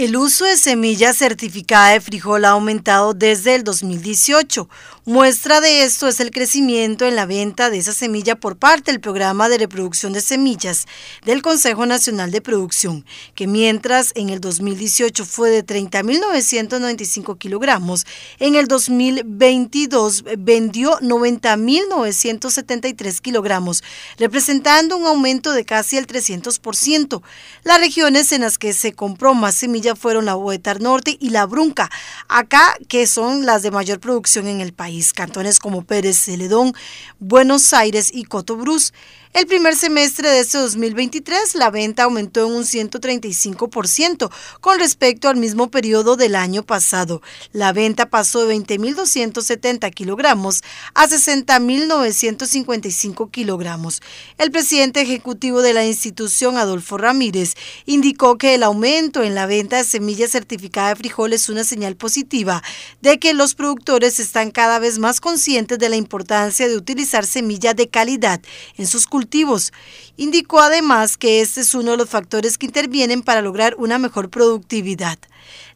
El uso de semillas certificada de frijol ha aumentado desde el 2018. Muestra de esto es el crecimiento en la venta de esa semilla por parte del Programa de Reproducción de Semillas del Consejo Nacional de Producción, que mientras en el 2018 fue de 30.995 kilogramos, en el 2022 vendió 90.973 kilogramos, representando un aumento de casi el 300%. Las regiones en las que se compró más semillas fueron la Boetar Norte y la Brunca, acá que son las de mayor producción en el país, cantones como Pérez Celedón, Buenos Aires y Cotobrus. El primer semestre de este 2023 la venta aumentó en un 135% con respecto al mismo periodo del año pasado. La venta pasó de 20.270 kilogramos a 60.955 kilogramos. El presidente ejecutivo de la institución, Adolfo Ramírez, indicó que el aumento en la venta semilla certificada de frijol es una señal positiva de que los productores están cada vez más conscientes de la importancia de utilizar semillas de calidad en sus cultivos. Indicó además que este es uno de los factores que intervienen para lograr una mejor productividad.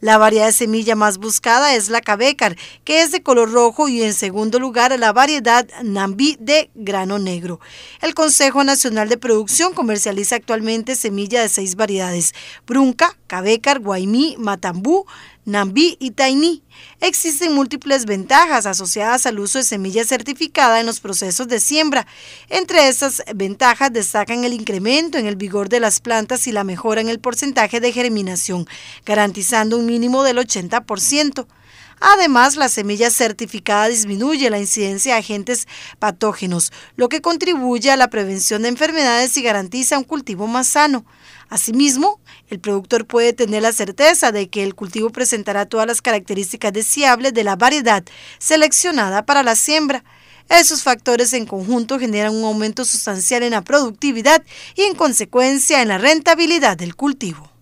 La variedad de semilla más buscada es la cabecar, que es de color rojo, y en segundo lugar la variedad Nambi de grano negro. El Consejo Nacional de Producción comercializa actualmente semilla de seis variedades: Brunca, cabecar, Guaymí, Matambú, Nambí y Tainí. Existen múltiples ventajas asociadas al uso de semillas certificada en los procesos de siembra. Entre esas ventajas destacan el incremento en el vigor de las plantas y la mejora en el porcentaje de germinación, garantizando un mínimo del 80%. Además, la semilla certificada disminuye la incidencia de agentes patógenos, lo que contribuye a la prevención de enfermedades y garantiza un cultivo más sano. Asimismo, el productor puede tener la certeza de que el cultivo presentará todas las características deseables de la variedad seleccionada para la siembra. Esos factores en conjunto generan un aumento sustancial en la productividad y en consecuencia en la rentabilidad del cultivo.